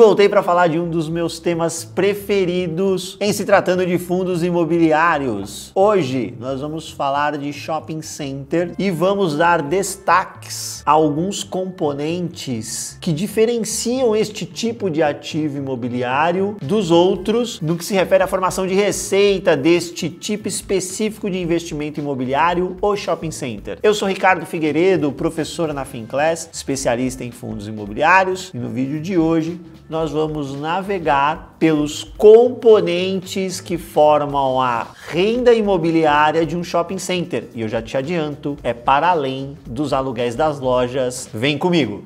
Voltei para falar de um dos meus temas preferidos em se tratando de fundos imobiliários. Hoje nós vamos falar de shopping center e vamos dar destaques a alguns componentes que diferenciam este tipo de ativo imobiliário dos outros no que se refere à formação de receita deste tipo específico de investimento imobiliário ou shopping center. Eu sou Ricardo Figueiredo, professor na Finclass, especialista em fundos imobiliários, e no vídeo de hoje nós vamos navegar pelos componentes que formam a renda imobiliária de um shopping center. E eu já te adianto, é para além dos aluguéis das lojas. Vem comigo!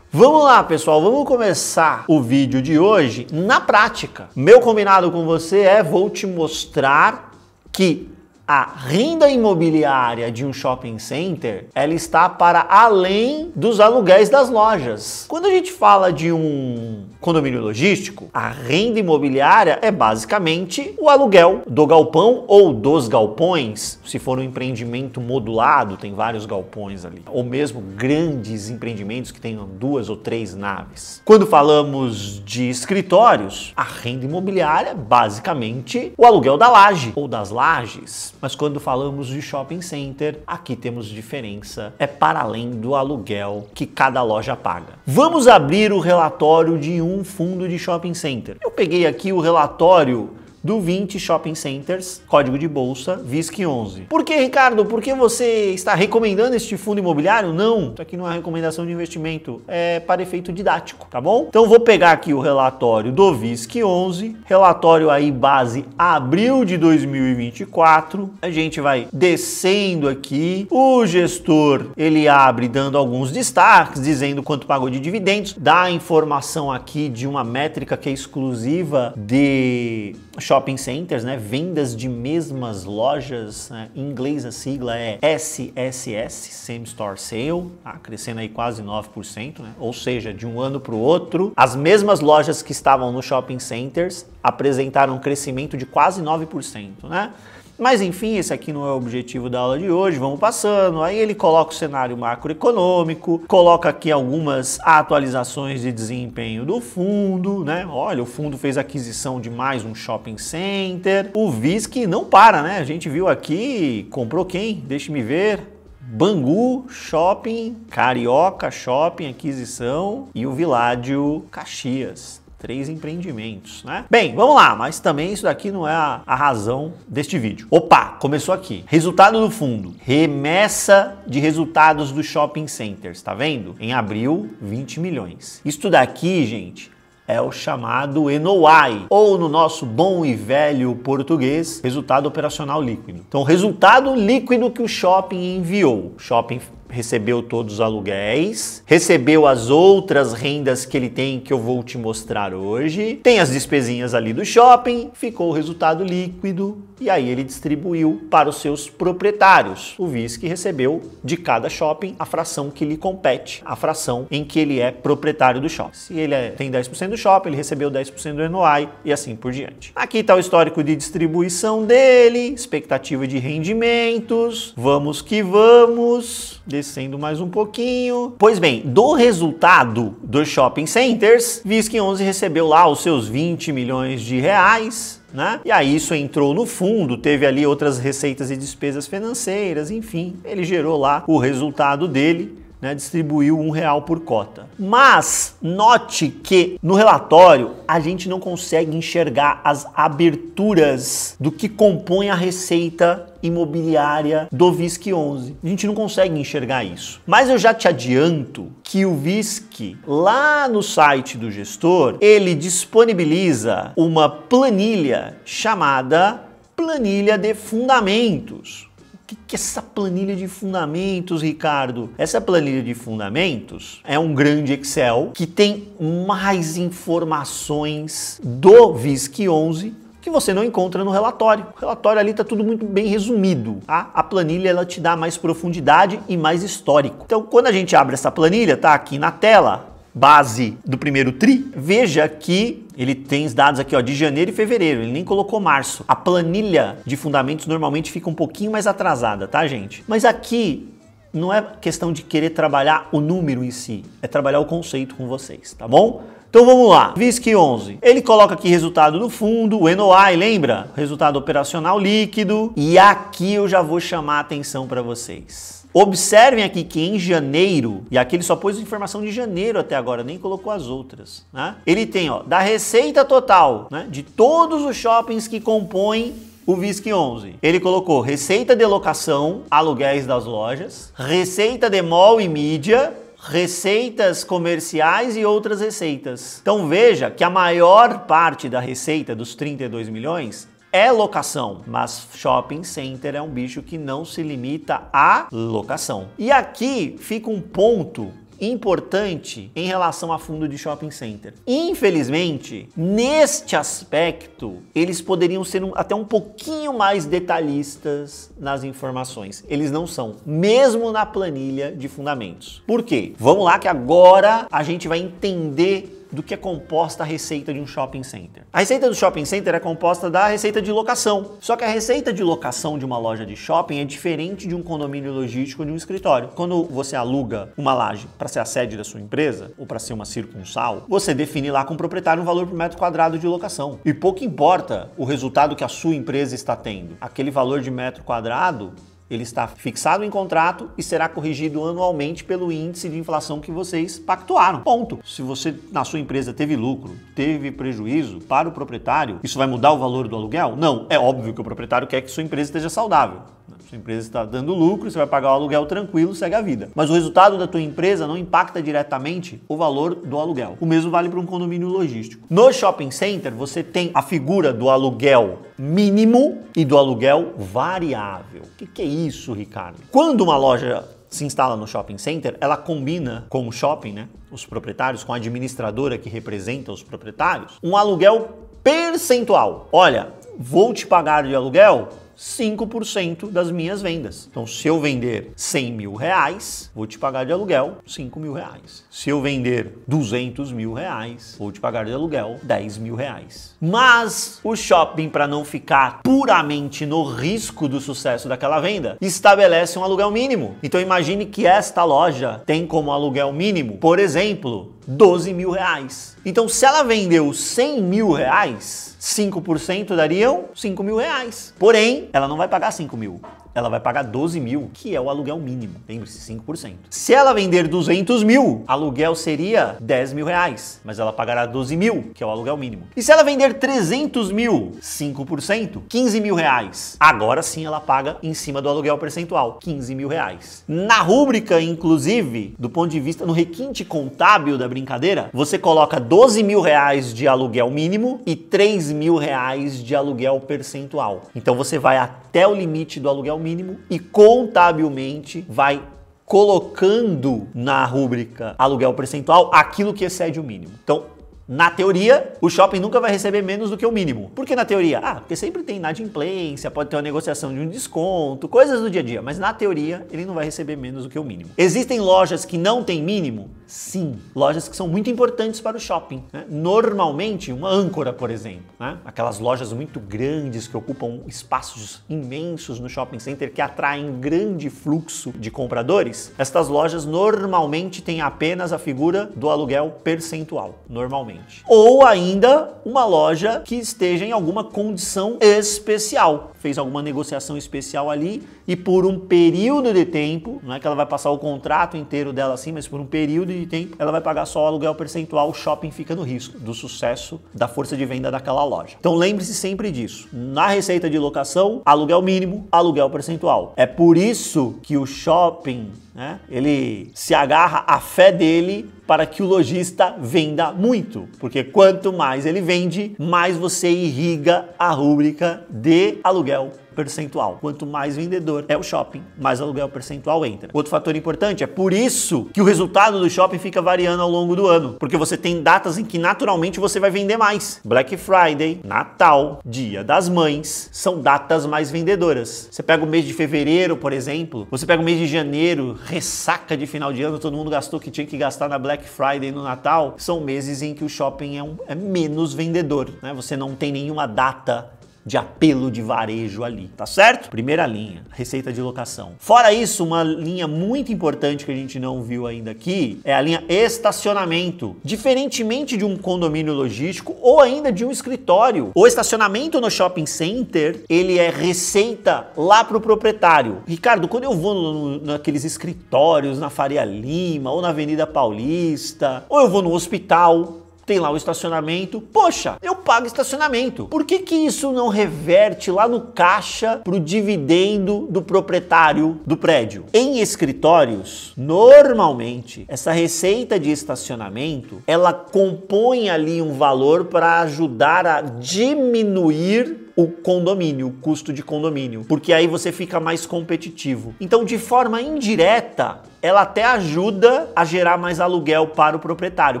Vamos lá, pessoal, vamos começar o vídeo de hoje na prática. Meu combinado com você é vou te mostrar que a renda imobiliária de um shopping center, ela está para além dos aluguéis das lojas. Quando a gente fala de um condomínio logístico, a renda imobiliária é basicamente o aluguel do galpão ou dos galpões, se for um empreendimento modulado, tem vários galpões ali, ou mesmo grandes empreendimentos que tenham duas ou três naves. Quando falamos de escritórios, a renda imobiliária é basicamente o aluguel da laje ou das lajes. Mas quando falamos de shopping center, aqui temos diferença, é para além do aluguel que cada loja paga. Vamos abrir o relatório de um um fundo de shopping center. Eu peguei aqui o relatório do 20 Shopping Centers, código de bolsa VISC11. Por que, Ricardo? Por que você está recomendando este fundo imobiliário? Não, isso aqui não é recomendação de investimento, é para efeito didático, tá bom? Então vou pegar aqui o relatório do VISC11, relatório aí base abril de 2024. A gente vai descendo aqui. O gestor, ele abre dando alguns destaques, dizendo quanto pagou de dividendos, dá informação aqui de uma métrica que é exclusiva de shopping centers, né, vendas de mesmas lojas, né, em inglês a sigla é SSS, Same Store Sale, tá, crescendo aí quase 9%, né, ou seja, de um ano para o outro, as mesmas lojas que estavam no shopping centers apresentaram um crescimento de quase 9%, né? Mas enfim, esse aqui não é o objetivo da aula de hoje, vamos passando. Aí ele coloca o cenário macroeconômico, coloca aqui algumas atualizações de desempenho do fundo, né? Olha, o fundo fez aquisição de mais um shopping center. O VISC não para, né? A gente viu aqui, comprou quem? Deixe-me ver. Bangu Shopping, Carioca Shopping, aquisição e o Viládio Caxias três empreendimentos, né? Bem, vamos lá, mas também isso daqui não é a, a, razão deste vídeo. Opa, começou aqui. Resultado do fundo, remessa de resultados dos shopping centers, tá vendo? Em abril, 20 milhões. Isso daqui, gente, é o chamado NOI, ou no nosso bom e velho português, resultado operacional líquido. Então, resultado líquido que o shopping enviou. Shopping recebeu todos os aluguéis, recebeu as outras rendas que ele tem que eu vou te mostrar hoje, tem as despesinhas ali do shopping, ficou o resultado líquido e aí ele distribuiu para os seus proprietários, o vice que recebeu de cada shopping a fração que lhe compete, a fração em que ele é proprietário do shopping. Se ele é, tem 10% do shopping, ele recebeu 10% do NOI e assim por diante. Aqui está o histórico de distribuição dele, expectativa de rendimentos, vamos que vamos, descendo mais um pouquinho. Pois bem, do resultado dos shopping centers, Visc 11 recebeu lá os seus 20 milhões de reais. Né? E aí isso entrou no fundo, teve ali outras receitas e despesas financeiras, enfim, ele gerou lá o resultado dele. Né, distribuiu um real por cota. Mas note que no relatório a gente não consegue enxergar as aberturas do que compõe a receita imobiliária do VISC 11. A gente não consegue enxergar isso. Mas eu já te adianto que o VISC, lá no site do gestor, ele disponibiliza uma planilha chamada planilha de fundamentos. O que, que é essa planilha de fundamentos, Ricardo? Essa planilha de fundamentos é um grande Excel que tem mais informações do VISC 11 que você não encontra no relatório. O relatório ali está tudo muito bem resumido. Tá? A planilha ela te dá mais profundidade e mais histórico. Então, quando a gente abre essa planilha, tá aqui na tela, base do primeiro tri, veja que ele tem os dados aqui ó, de janeiro e fevereiro, ele nem colocou março. A planilha de fundamentos normalmente fica um pouquinho mais atrasada, tá, gente? Mas aqui não é questão de querer trabalhar o número em si, é trabalhar o conceito com vocês, tá bom? Então vamos lá, VISC 11. Ele coloca aqui resultado do fundo, o NOI, lembra? Resultado operacional líquido. E aqui eu já vou chamar a atenção para vocês. Observem aqui que em janeiro, e aqui ele só pôs informação de janeiro até agora, nem colocou as outras, né? Ele tem, ó, da receita total, né, de todos os shoppings que compõem o VISC 11. Ele colocou receita de locação, aluguéis das lojas, receita de mall e mídia, receitas comerciais e outras receitas. Então veja que a maior parte da receita dos 32 milhões é locação, mas shopping center é um bicho que não se limita à locação. E aqui fica um ponto importante em relação a fundo de shopping center. Infelizmente, neste aspecto, eles poderiam ser um, até um pouquinho mais detalhistas nas informações. Eles não são, mesmo na planilha de fundamentos. Por quê? Vamos lá que agora a gente vai entender do que é composta a receita de um shopping center. A receita do shopping center é composta da receita de locação. Só que a receita de locação de uma loja de shopping é diferente de um condomínio logístico de um escritório. Quando você aluga uma laje para ser a sede da sua empresa ou para ser uma circunsal, você define lá com o proprietário um valor por metro quadrado de locação. E pouco importa o resultado que a sua empresa está tendo. Aquele valor de metro quadrado ele está fixado em contrato e será corrigido anualmente pelo índice de inflação que vocês pactuaram. Ponto. Se você na sua empresa teve lucro, teve prejuízo para o proprietário, isso vai mudar o valor do aluguel? Não, é óbvio que o proprietário quer que sua empresa esteja saudável. Sua empresa está dando lucro, você vai pagar o aluguel tranquilo, segue a vida. Mas o resultado da tua empresa não impacta diretamente o valor do aluguel. O mesmo vale para um condomínio logístico. No shopping center, você tem a figura do aluguel mínimo e do aluguel variável. O que, que é isso, Ricardo? Quando uma loja se instala no shopping center, ela combina com o shopping, né? Os proprietários, com a administradora que representa os proprietários, um aluguel percentual. Olha, vou te pagar de aluguel 5% das minhas vendas. Então, se eu vender 100 mil reais, vou te pagar de aluguel 5 mil reais. Se eu vender 200 mil reais, vou te pagar de aluguel 10 mil reais. Mas o shopping, para não ficar puramente no risco do sucesso daquela venda, estabelece um aluguel mínimo. Então, imagine que esta loja tem como aluguel mínimo, por exemplo, 12 mil reais. Então, se ela vendeu 100 mil reais, 5% dariam 5 mil reais. Porém, ela não vai pagar 5 mil ela vai pagar 12 mil, que é o aluguel mínimo, lembre-se, 5%. Se ela vender 200 mil, aluguel seria 10 mil reais, mas ela pagará 12 mil, que é o aluguel mínimo. E se ela vender 300 mil, 5%, 15 mil reais. Agora sim ela paga em cima do aluguel percentual, 15 mil reais. Na rúbrica, inclusive, do ponto de vista, no requinte contábil da brincadeira, você coloca 12 mil reais de aluguel mínimo e 3 mil reais de aluguel percentual. Então você vai até o limite do aluguel mínimo mínimo e contabilmente vai colocando na rúbrica aluguel percentual aquilo que excede o mínimo. Então, na teoria, o shopping nunca vai receber menos do que o mínimo. Por que na teoria? Ah, porque sempre tem inadimplência, pode ter uma negociação de um desconto, coisas do dia a dia. Mas na teoria, ele não vai receber menos do que o mínimo. Existem lojas que não têm mínimo? Sim, lojas que são muito importantes para o shopping. Né? Normalmente, uma âncora, por exemplo, né? aquelas lojas muito grandes que ocupam espaços imensos no shopping center que atraem grande fluxo de compradores. Estas lojas normalmente têm apenas a figura do aluguel percentual, normalmente. Ou ainda uma loja que esteja em alguma condição especial, fez alguma negociação especial ali e por um período de tempo, não é que ela vai passar o contrato inteiro dela assim, mas por um período de ela vai pagar só o aluguel percentual, o shopping fica no risco do sucesso da força de venda daquela loja. Então lembre-se sempre disso. Na receita de locação, aluguel mínimo, aluguel percentual. É por isso que o shopping, né, ele se agarra à fé dele para que o lojista venda muito, porque quanto mais ele vende, mais você irriga a rúbrica de aluguel percentual. Quanto mais vendedor é o shopping, mais aluguel percentual entra. Outro fator importante é por isso que o resultado do shopping fica variando ao longo do ano, porque você tem datas em que naturalmente você vai vender mais. Black Friday, Natal, Dia das Mães são datas mais vendedoras. Você pega o mês de fevereiro, por exemplo, você pega o mês de janeiro, ressaca de final de ano, todo mundo gastou o que tinha que gastar na Black Friday no Natal, são meses em que o shopping é, um, é menos vendedor, né? Você não tem nenhuma data de apelo de varejo ali, tá certo? Primeira linha, receita de locação. Fora isso, uma linha muito importante que a gente não viu ainda aqui é a linha estacionamento. Diferentemente de um condomínio logístico ou ainda de um escritório, o estacionamento no shopping center, ele é receita lá pro proprietário. Ricardo, quando eu vou no, naqueles escritórios na Faria Lima ou na Avenida Paulista, ou eu vou no hospital, tem lá o estacionamento. Poxa, eu pago estacionamento. Por que, que isso não reverte lá no caixa para o dividendo do proprietário do prédio? Em escritórios, normalmente, essa receita de estacionamento ela compõe ali um valor para ajudar a diminuir o condomínio, o custo de condomínio, porque aí você fica mais competitivo. Então, de forma indireta, ela até ajuda a gerar mais aluguel para o proprietário.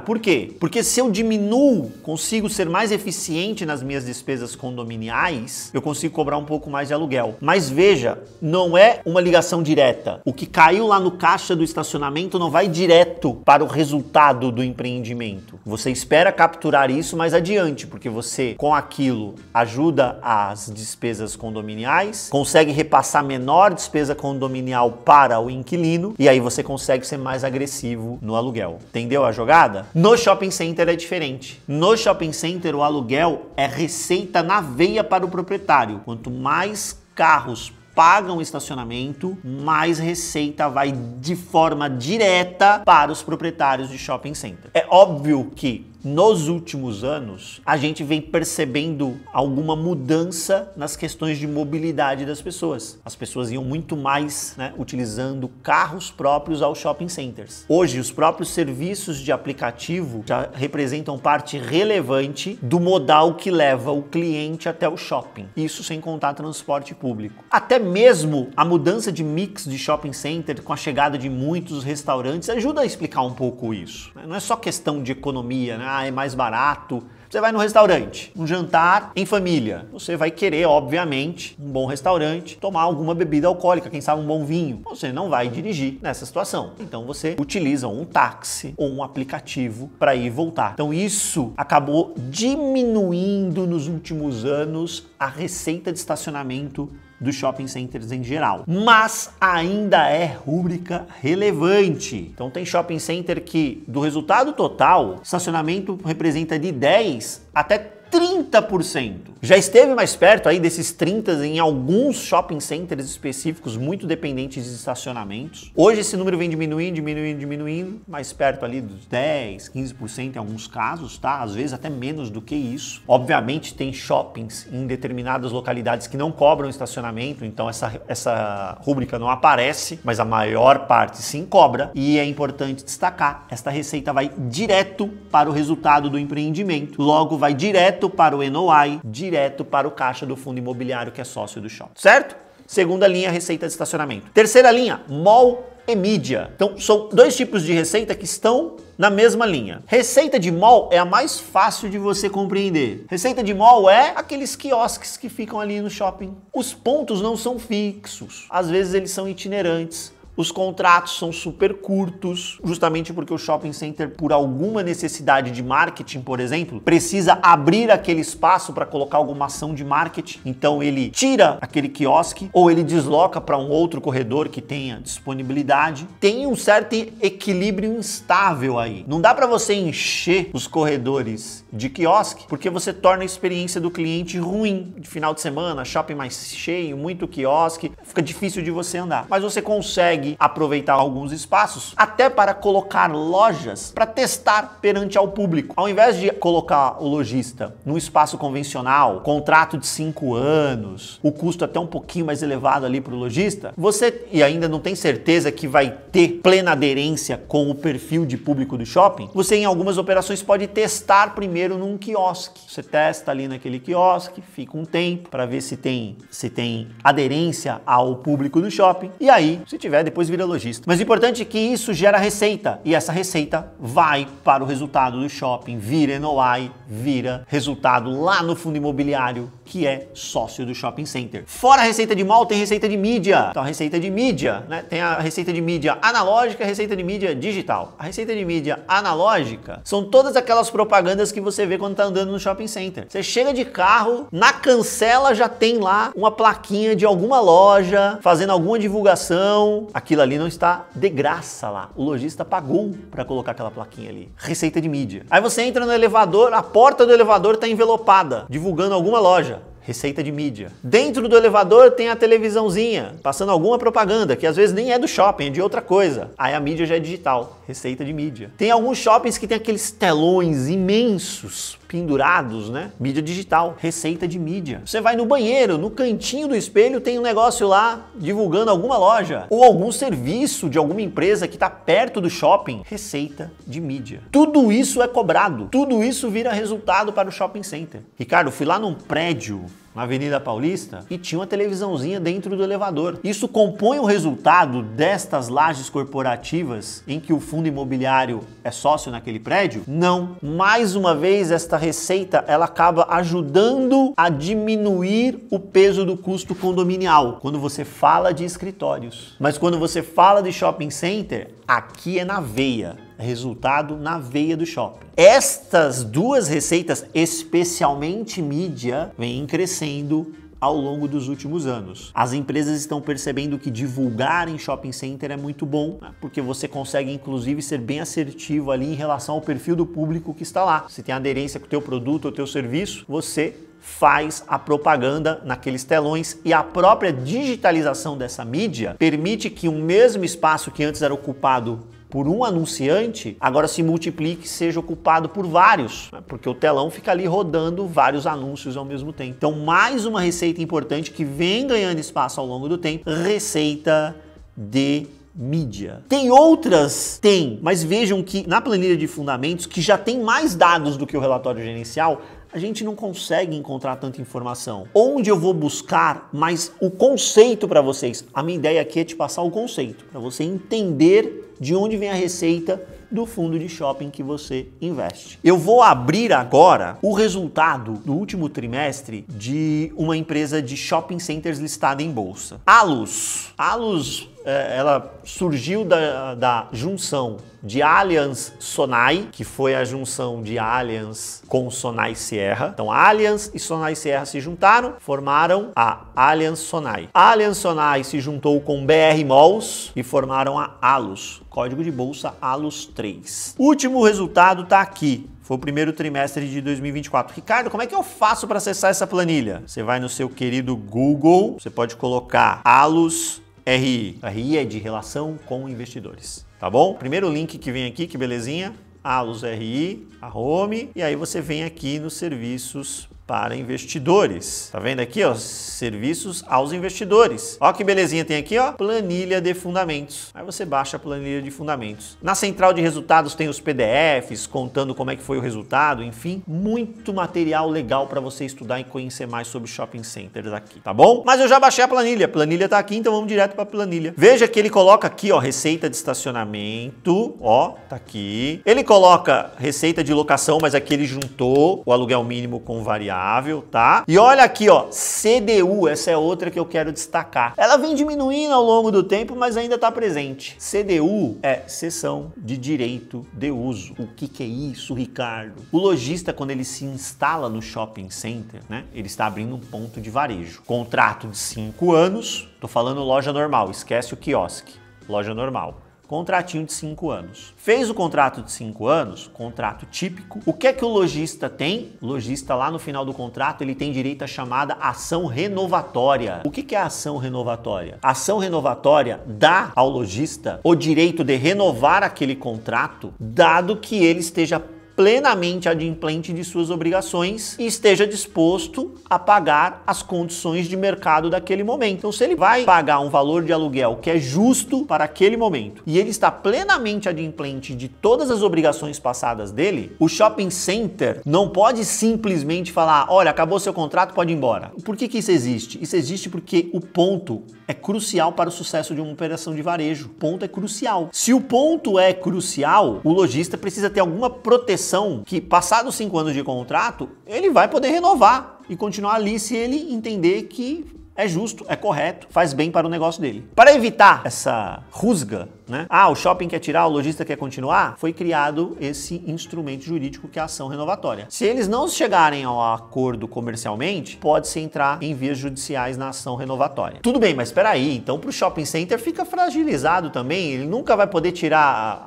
Por quê? Porque se eu diminuo, consigo ser mais eficiente nas minhas despesas condominiais, eu consigo cobrar um pouco mais de aluguel. Mas veja, não é uma ligação direta. O que caiu lá no caixa do estacionamento não vai direto para o resultado do empreendimento. Você espera capturar isso mais adiante, porque você com aquilo ajuda as despesas condominiais, consegue repassar menor despesa condominial para o inquilino e aí você consegue ser mais agressivo no aluguel. Entendeu a jogada? No shopping center é diferente. No shopping center, o aluguel é receita na veia para o proprietário. Quanto mais carros pagam estacionamento, mais receita vai de forma direta para os proprietários de shopping center. É óbvio que nos últimos anos, a gente vem percebendo alguma mudança nas questões de mobilidade das pessoas. As pessoas iam muito mais né, utilizando carros próprios aos shopping centers. Hoje, os próprios serviços de aplicativo já representam parte relevante do modal que leva o cliente até o shopping. Isso sem contar transporte público. Até mesmo a mudança de mix de shopping center com a chegada de muitos restaurantes ajuda a explicar um pouco isso. Não é só questão de economia, né? ah, é mais barato. Você vai no restaurante, um jantar em família. Você vai querer, obviamente, um bom restaurante, tomar alguma bebida alcoólica, quem sabe um bom vinho. Você não vai dirigir nessa situação. Então você utiliza um táxi ou um aplicativo para ir e voltar. Então isso acabou diminuindo nos últimos anos a receita de estacionamento dos shopping centers em geral. Mas ainda é rúbrica relevante. Então tem shopping center que do resultado total, estacionamento representa de 10 até 30%. Já esteve mais perto aí desses 30 em alguns shopping centers específicos muito dependentes de estacionamentos. Hoje esse número vem diminuindo, diminuindo, diminuindo, mais perto ali dos 10, 15% em alguns casos, tá? Às vezes até menos do que isso. Obviamente tem shoppings em determinadas localidades que não cobram estacionamento, então essa essa rúbrica não aparece, mas a maior parte sim cobra e é importante destacar, esta receita vai direto para o resultado do empreendimento. Logo vai direto direto para o Enoai, direto para o caixa do fundo imobiliário que é sócio do shopping, certo? Segunda linha, receita de estacionamento. Terceira linha, mall e mídia. Então, são dois tipos de receita que estão na mesma linha. Receita de mall é a mais fácil de você compreender. Receita de mall é aqueles quiosques que ficam ali no shopping. Os pontos não são fixos, às vezes eles são itinerantes. Os contratos são super curtos, justamente porque o shopping center, por alguma necessidade de marketing, por exemplo, precisa abrir aquele espaço para colocar alguma ação de marketing. Então ele tira aquele quiosque ou ele desloca para um outro corredor que tenha disponibilidade. Tem um certo equilíbrio instável aí. Não dá para você encher os corredores de quiosque porque você torna a experiência do cliente ruim. De final de semana, shopping mais cheio, muito quiosque, fica difícil de você andar. Mas você consegue consegue aproveitar alguns espaços até para colocar lojas para testar perante ao público. Ao invés de colocar o lojista num espaço convencional, contrato de cinco anos, o custo é até um pouquinho mais elevado ali para o lojista, você e ainda não tem certeza que vai ter plena aderência com o perfil de público do shopping, você em algumas operações pode testar primeiro num quiosque. Você testa ali naquele quiosque, fica um tempo para ver se tem se tem aderência ao público do shopping e aí, se tiver depois vira lojista. Mas o importante é que isso gera receita e essa receita vai para o resultado do shopping, vira NOI, vira resultado lá no fundo imobiliário, que é sócio do shopping center. Fora a receita de mall, tem receita de mídia. Então a receita de mídia, né? Tem a receita de mídia analógica a receita de mídia digital. A receita de mídia analógica são todas aquelas propagandas que você vê quando tá andando no shopping center. Você chega de carro, na cancela já tem lá uma plaquinha de alguma loja fazendo alguma divulgação. Aquilo ali não está de graça lá. O lojista pagou para colocar aquela plaquinha ali. Receita de mídia. Aí você entra no elevador, a porta do elevador está envelopada, divulgando alguma loja receita de mídia. Dentro do elevador tem a televisãozinha, passando alguma propaganda, que às vezes nem é do shopping, é de outra coisa. Aí a mídia já é digital, receita de mídia. Tem alguns shoppings que tem aqueles telões imensos pendurados, né? Mídia digital, receita de mídia. Você vai no banheiro, no cantinho do espelho tem um negócio lá divulgando alguma loja ou algum serviço de alguma empresa que está perto do shopping, receita de mídia. Tudo isso é cobrado, tudo isso vira resultado para o shopping center. Ricardo, fui lá num prédio na Avenida Paulista, e tinha uma televisãozinha dentro do elevador. Isso compõe o resultado destas lajes corporativas em que o fundo imobiliário é sócio naquele prédio? Não. Mais uma vez, esta receita ela acaba ajudando a diminuir o peso do custo condominial quando você fala de escritórios. Mas quando você fala de shopping center, aqui é na veia resultado na veia do shopping. Estas duas receitas, especialmente mídia, vêm crescendo ao longo dos últimos anos. As empresas estão percebendo que divulgar em shopping center é muito bom, né? porque você consegue inclusive ser bem assertivo ali em relação ao perfil do público que está lá. Se tem aderência com o teu produto ou teu serviço, você faz a propaganda naqueles telões e a própria digitalização dessa mídia permite que o mesmo espaço que antes era ocupado por um anunciante, agora se multiplique e seja ocupado por vários, né? porque o telão fica ali rodando vários anúncios ao mesmo tempo. Então, mais uma receita importante que vem ganhando espaço ao longo do tempo, receita de mídia. Tem outras? Tem, mas vejam que na planilha de fundamentos, que já tem mais dados do que o relatório gerencial, a gente não consegue encontrar tanta informação. Onde eu vou buscar mais o conceito para vocês? A minha ideia aqui é te passar o conceito, para você entender de onde vem a receita do fundo de shopping que você investe. Eu vou abrir agora o resultado do último trimestre de uma empresa de shopping centers listada em bolsa. Alus Alus é, ela surgiu da, da, junção de Allianz Sonai, que foi a junção de Allianz com Sonai Sierra. Então, Allianz e Sonai Sierra se juntaram, formaram a Allianz Sonai. Allianz Sonai se juntou com BR Malls e formaram a Alus, código de bolsa Alus 3. último resultado está aqui. Foi o primeiro trimestre de 2024. Ricardo, como é que eu faço para acessar essa planilha? Você vai no seu querido Google, você pode colocar Alus RI. RI é de relação com investidores, tá bom? Primeiro link que vem aqui, que belezinha? Alus RI, a Home, e aí você vem aqui nos serviços para investidores. Tá vendo aqui, ó, serviços aos investidores. Ó que belezinha tem aqui, ó, planilha de fundamentos. Aí você baixa a planilha de fundamentos. Na central de resultados tem os PDFs contando como é que foi o resultado, enfim, muito material legal para você estudar e conhecer mais sobre shopping centers aqui, tá bom? Mas eu já baixei a planilha, a planilha tá aqui, então vamos direto para a planilha. Veja que ele coloca aqui, ó, receita de estacionamento, ó, tá aqui. Ele coloca receita de locação, mas aqui ele juntou o aluguel mínimo com variável variável, tá? E olha aqui, ó, CDU, essa é outra que eu quero destacar. Ela vem diminuindo ao longo do tempo, mas ainda está presente. CDU é sessão de direito de uso. O que, que é isso, Ricardo? O lojista, quando ele se instala no shopping center, né, ele está abrindo um ponto de varejo. Contrato de 5 anos, tô falando loja normal, esquece o quiosque, loja normal. Contratinho de 5 anos. Fez o contrato de 5 anos, contrato típico. O que é que o lojista tem? O lojista lá no final do contrato, ele tem direito à chamada ação renovatória. O que é a ação renovatória? A ação renovatória dá ao lojista o direito de renovar aquele contrato, dado que ele esteja plenamente adimplente de suas obrigações e esteja disposto a pagar as condições de mercado daquele momento. Então, se ele vai pagar um valor de aluguel que é justo para aquele momento e ele está plenamente adimplente de todas as obrigações passadas dele, o shopping center não pode simplesmente falar: olha, acabou seu contrato, pode ir embora. Por que, que isso existe? Isso existe porque o ponto é crucial para o sucesso de uma operação de varejo. O ponto é crucial. Se o ponto é crucial, o lojista precisa ter alguma proteção que, passados cinco anos de contrato, ele vai poder renovar e continuar ali se ele entender que é justo, é correto, faz bem para o negócio dele. Para evitar essa rusga, né? Ah, o shopping quer tirar, o lojista quer continuar, foi criado esse instrumento jurídico que é a ação renovatória. Se eles não chegarem ao acordo comercialmente, pode-se entrar em vias judiciais na ação renovatória. Tudo bem, mas espera aí, então para o shopping center fica fragilizado também, ele nunca vai poder tirar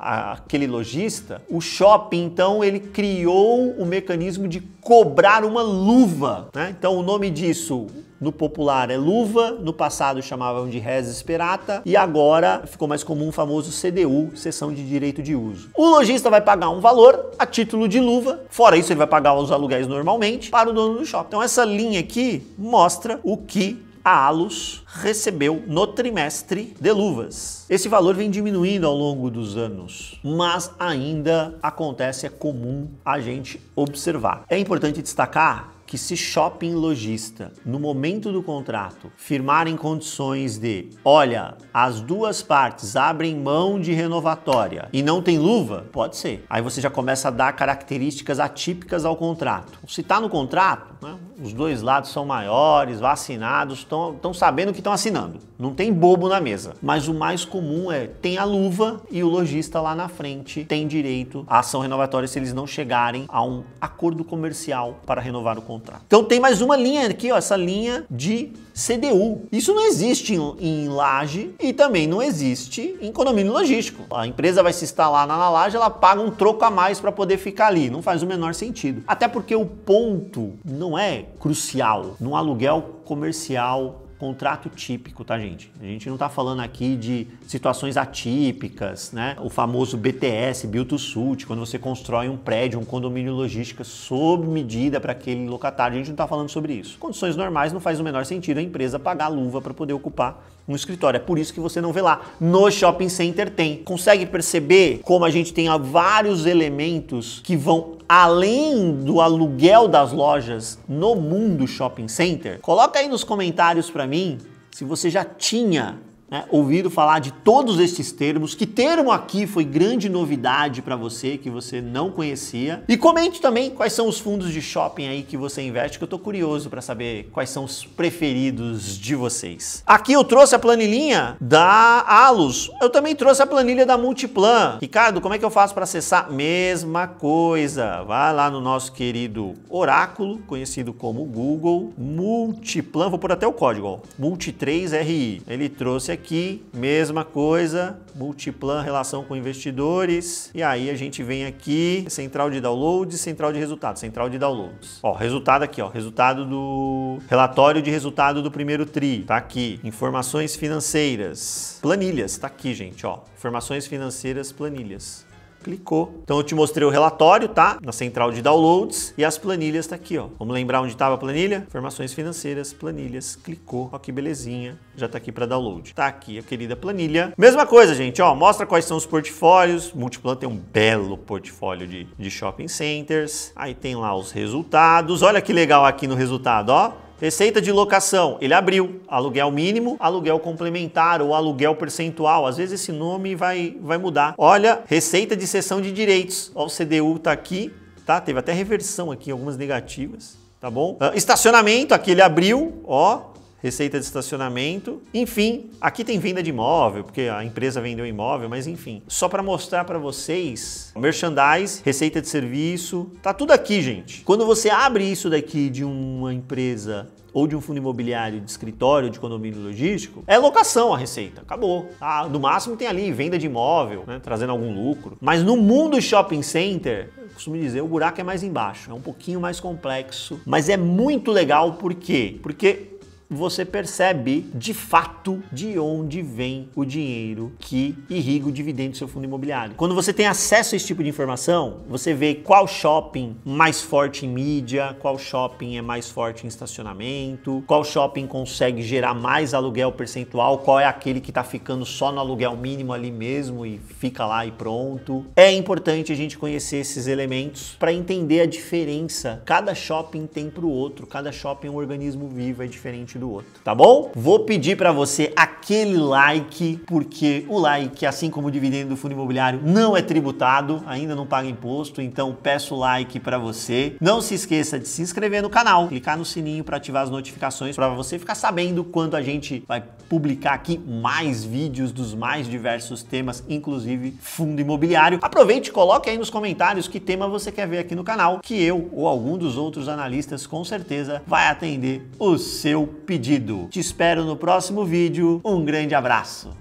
a, a, aquele lojista. O shopping, então, ele criou o mecanismo de cobrar uma luva, né? Então o nome disso no popular é luva, no passado chamavam de res esperata e agora ficou mais comum o famoso CDU, sessão de direito de uso. O lojista vai pagar um valor a título de luva, fora isso ele vai pagar os aluguéis normalmente para o dono do shopping. Então essa linha aqui mostra o que a Alus recebeu no trimestre de luvas. Esse valor vem diminuindo ao longo dos anos, mas ainda acontece, é comum a gente observar. É importante destacar que se shopping lojista, no momento do contrato, firmarem condições de, olha, as duas partes abrem mão de renovatória e não tem luva, pode ser. Aí você já começa a dar características atípicas ao contrato. Se está no contrato, né? Os dois lados são maiores, vacinados, estão sabendo que estão assinando. Não tem bobo na mesa. Mas o mais comum é tem a luva e o lojista lá na frente tem direito à ação renovatória se eles não chegarem a um acordo comercial para renovar o contrato. Então tem mais uma linha aqui, ó, essa linha de CDU. Isso não existe em, em laje e também não existe em condomínio logístico. A empresa vai se instalar na laje, ela paga um troco a mais para poder ficar ali. Não faz o menor sentido. Até porque o ponto não não é crucial num aluguel comercial contrato típico, tá, gente? A gente não tá falando aqui de situações atípicas, né? O famoso BTS, built to Suit, quando você constrói um prédio, um condomínio logística sob medida para aquele locatário. A gente não tá falando sobre isso. Condições normais não faz o menor sentido a empresa pagar a luva para poder ocupar um escritório. É por isso que você não vê lá. No shopping center tem. Consegue perceber como a gente tem vários elementos que vão além do aluguel das lojas no mundo shopping center? Coloca aí nos comentários para mim se você já tinha né, ouvido falar de todos estes termos, que termo aqui foi grande novidade para você, que você não conhecia. E comente também quais são os fundos de shopping aí que você investe, que eu estou curioso para saber quais são os preferidos de vocês. Aqui eu trouxe a planilhinha da Alus, eu também trouxe a planilha da Multiplan. Ricardo, como é que eu faço para acessar? Mesma coisa, vá lá no nosso querido oráculo, conhecido como Google, Multiplan, vou pôr até o código, Multi3RI. Ele trouxe aqui aqui, mesma coisa, multiplan relação com investidores. E aí a gente vem aqui, central de downloads, central de resultados, central de downloads. Ó, resultado aqui, ó, resultado do relatório de resultado do primeiro tri, tá aqui. Informações financeiras, planilhas, tá aqui, gente, ó. Informações financeiras, planilhas. Clicou. Então eu te mostrei o relatório, tá? Na central de downloads e as planilhas tá aqui, ó. Vamos lembrar onde estava a planilha? Informações financeiras, planilhas, clicou. Ó que belezinha, já tá aqui para download. Tá aqui a querida planilha. Mesma coisa, gente, ó, mostra quais são os portfólios. Multiplan tem um belo portfólio de, de shopping centers. Aí tem lá os resultados. Olha que legal aqui no resultado, ó. Receita de locação, ele abriu aluguel mínimo, aluguel complementar ou aluguel percentual. Às vezes esse nome vai, vai mudar. Olha, receita de cessão de direitos. Ó, o CDU tá aqui, tá? Teve até reversão aqui, algumas negativas, tá bom? Uh, estacionamento, aqui ele abriu, ó, receita de estacionamento. Enfim, aqui tem venda de imóvel, porque a empresa vendeu imóvel, mas enfim. Só para mostrar para vocês, merchandise, receita de serviço, tá tudo aqui, gente. Quando você abre isso daqui de uma empresa ou de um fundo imobiliário de escritório, de condomínio logístico, é locação a receita, acabou. Ah, no máximo tem ali venda de imóvel, né, trazendo algum lucro. Mas no mundo shopping center, eu costumo dizer, o buraco é mais embaixo, é um pouquinho mais complexo, mas é muito legal por quê? Porque você percebe de fato de onde vem o dinheiro que irriga o dividendo do seu fundo imobiliário. Quando você tem acesso a esse tipo de informação, você vê qual shopping mais forte em mídia, qual shopping é mais forte em estacionamento, qual shopping consegue gerar mais aluguel percentual, qual é aquele que está ficando só no aluguel mínimo ali mesmo e fica lá e pronto. É importante a gente conhecer esses elementos para entender a diferença. Cada shopping tem para o outro, cada shopping é um organismo vivo, é diferente do outro, tá bom? Vou pedir para você aquele like, porque o like, assim como o dividendo do fundo imobiliário, não é tributado, ainda não paga imposto, então peço like para você. Não se esqueça de se inscrever no canal, clicar no sininho para ativar as notificações para você ficar sabendo quando a gente vai publicar aqui mais vídeos dos mais diversos temas, inclusive fundo imobiliário. Aproveite e coloque aí nos comentários que tema você quer ver aqui no canal, que eu ou algum dos outros analistas com certeza vai atender o seu pedido pedido. Te espero no próximo vídeo. Um grande abraço!